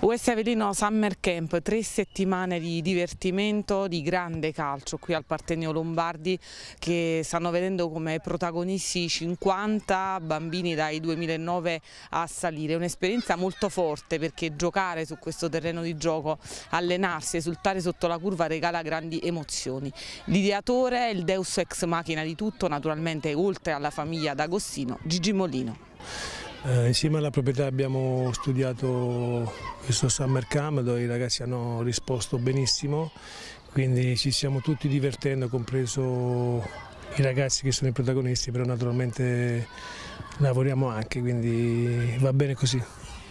US Avelino Summer Camp, tre settimane di divertimento, di grande calcio qui al Partenio Lombardi che stanno vedendo come protagonisti 50 bambini dai 2009 a salire. Un'esperienza molto forte perché giocare su questo terreno di gioco, allenarsi, esultare sotto la curva regala grandi emozioni. L'ideatore, il deus ex machina di tutto, naturalmente oltre alla famiglia D'Agostino, Gigi Molino. Eh, insieme alla proprietà abbiamo studiato questo summer camp dove i ragazzi hanno risposto benissimo, quindi ci stiamo tutti divertendo, compreso i ragazzi che sono i protagonisti, però naturalmente lavoriamo anche, quindi va bene così.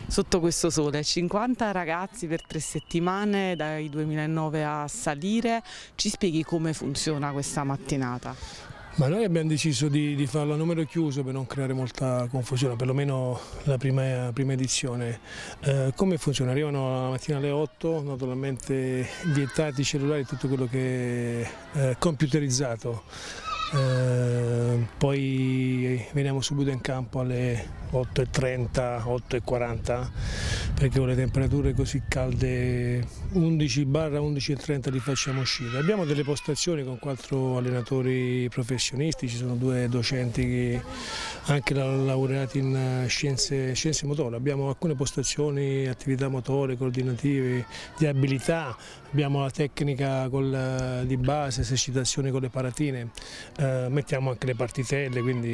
Sotto questo sole, 50 ragazzi per tre settimane dai 2009 a salire, ci spieghi come funziona questa mattinata? Ma noi abbiamo deciso di, di, farlo a numero chiuso per non creare molta confusione, perlomeno la prima, prima edizione. Eh, come funziona? Arrivano la mattina alle 8, naturalmente vietati i cellulari, tutto quello che è eh, computerizzato. Ehm, poi veniamo subito in campo alle 8.30, 8.40 perché con le temperature così calde 11 barra 11.30 li facciamo uscire. Abbiamo delle postazioni con quattro allenatori professionisti, ci sono due docenti che anche laureati in eh, scienze, scienze motorie, abbiamo alcune postazioni, attività motore, coordinative, di abilità, abbiamo la tecnica col, eh, di base, esercitazioni con le paratine, eh, mettiamo anche le partitelle, quindi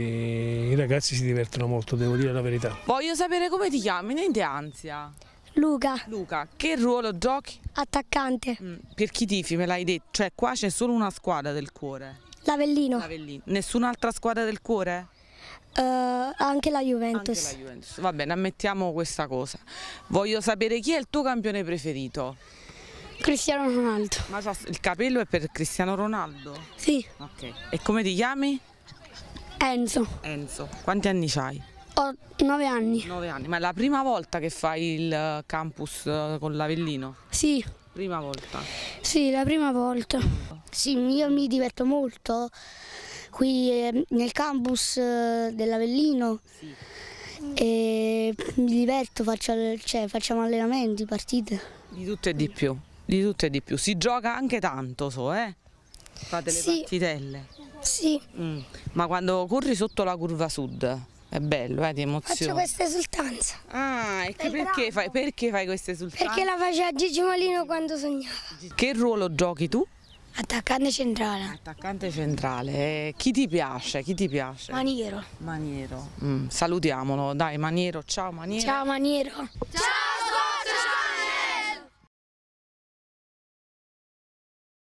i ragazzi si divertono molto, devo dire la verità. Voglio sapere come ti chiami, niente ansia. Luca. Luca, che ruolo giochi? Attaccante. Mm, per chi tifi, me l'hai detto, cioè qua c'è solo una squadra del cuore. L'Avellino. L'Avellino. Nessun'altra squadra del cuore? Uh, anche la Juventus. Anche la Juventus. Va bene, ammettiamo questa cosa. Voglio sapere chi è il tuo campione preferito. Cristiano Ronaldo. Ma il capello è per Cristiano Ronaldo? Sì. Ok. E come ti chiami? Enzo. Enzo. Quanti anni hai? Ho nove anni. 9 anni. Ma è la prima volta che fai il eh, campus eh, con l'Avellino? Sì. Prima volta? Sì, la prima volta. Sì, io mi diverto molto qui ehm, nel campus eh, dell'Avellino. Sì. E mi diverto, faccio, cioè, facciamo allenamenti, partite. Di tutto e di più. Di tutto e di più. Si gioca anche tanto, so, eh? Fate le sì. partitelle. Sì. Mm. Ma quando corri sotto la curva sud, è bello, eh, ti emoziona. Faccio questa esultanza. Ah, e perché fai, perché fai questa esultanza? Perché la faceva Gigi Molino quando sognava. Che ruolo giochi tu? Attaccante centrale. Attaccante centrale. Eh, chi ti piace? Chi ti piace? Maniero. Maniero. Mm, salutiamolo. Dai, Maniero. Ciao Maniero. Ciao Maniero. Ciao!